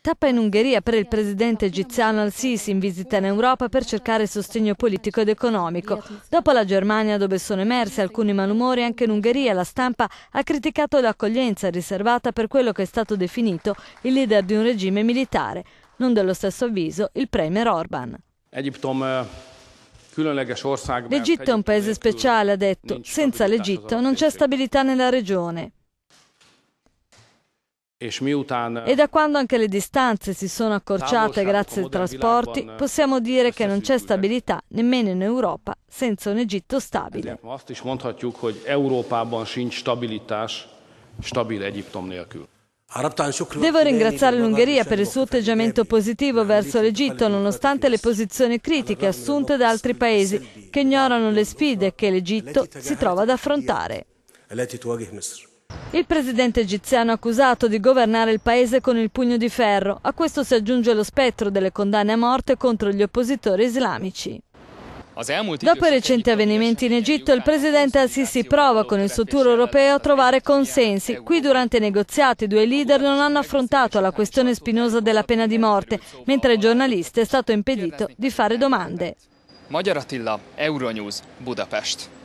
Tappa in Ungheria per il presidente egiziano al-Sisi in visita in Europa per cercare sostegno politico ed economico. Dopo la Germania, dove sono emersi alcuni malumori, anche in Ungheria la stampa ha criticato l'accoglienza riservata per quello che è stato definito il leader di un regime militare. Non dello stesso avviso il premier Orban. Eh, L'Egitto è un paese speciale, ha detto. Senza l'Egitto non c'è stabilità nella regione. E da quando anche le distanze si sono accorciate grazie ai trasporti, possiamo dire che non c'è stabilità nemmeno in Europa senza un Egitto stabile. Devo ringraziare l'Ungheria per il suo atteggiamento positivo verso l'Egitto, nonostante le posizioni critiche assunte da altri paesi che ignorano le sfide che l'Egitto si trova ad affrontare. Il presidente egiziano accusato di governare il paese con il pugno di ferro. A questo si aggiunge lo spettro delle condanne a morte contro gli oppositori islamici. Dopo i recenti avvenimenti in Egitto, il presidente al-Sisi prova con il suo tour europeo a trovare consensi. Qui durante i negoziati i due leader non hanno affrontato la questione spinosa della pena di morte, mentre ai giornalisti è stato impedito di fare domande. Magyar Attila, Euronews, Budapest.